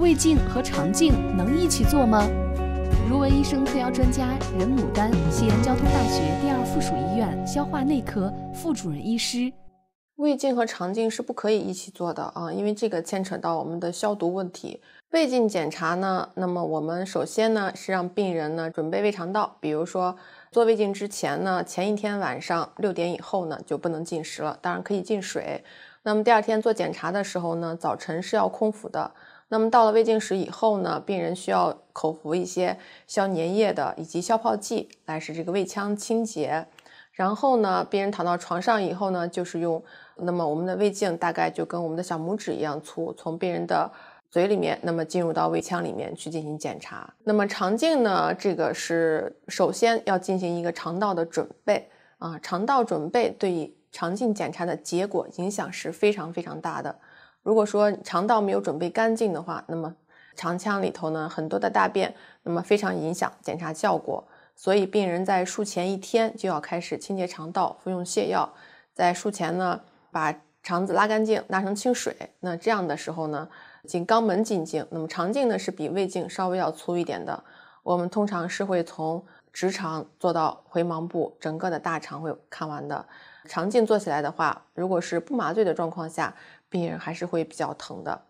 胃镜和肠镜能一起做吗？如闻医生特邀专家任牡丹，西安交通大学第二附属医院消化内科副主任医师。胃镜和肠镜是不可以一起做的啊，因为这个牵扯到我们的消毒问题。胃镜检查呢，那么我们首先呢是让病人呢准备胃肠道，比如说做胃镜之前呢，前一天晚上六点以后呢就不能进食了，当然可以进水。那么第二天做检查的时候呢，早晨是要空腹的。那么到了胃镜室以后呢，病人需要口服一些消粘液的以及消泡剂来使这个胃腔清洁。然后呢，病人躺到床上以后呢，就是用那么我们的胃镜大概就跟我们的小拇指一样粗，从病人的嘴里面那么进入到胃腔里面去进行检查。那么肠镜呢，这个是首先要进行一个肠道的准备啊，肠道准备对肠镜检查的结果影响是非常非常大的。如果说肠道没有准备干净的话，那么肠腔里头呢很多的大便，那么非常影响检查效果。所以病人在术前一天就要开始清洁肠道，服用泻药，在术前呢把肠子拉干净，拉成清水。那这样的时候呢，进肛门进镜，那么肠镜呢是比胃镜稍微要粗一点的。我们通常是会从直肠做到回盲部，整个的大肠会看完的。肠镜做起来的话，如果是不麻醉的状况下，病人还是会比较疼的。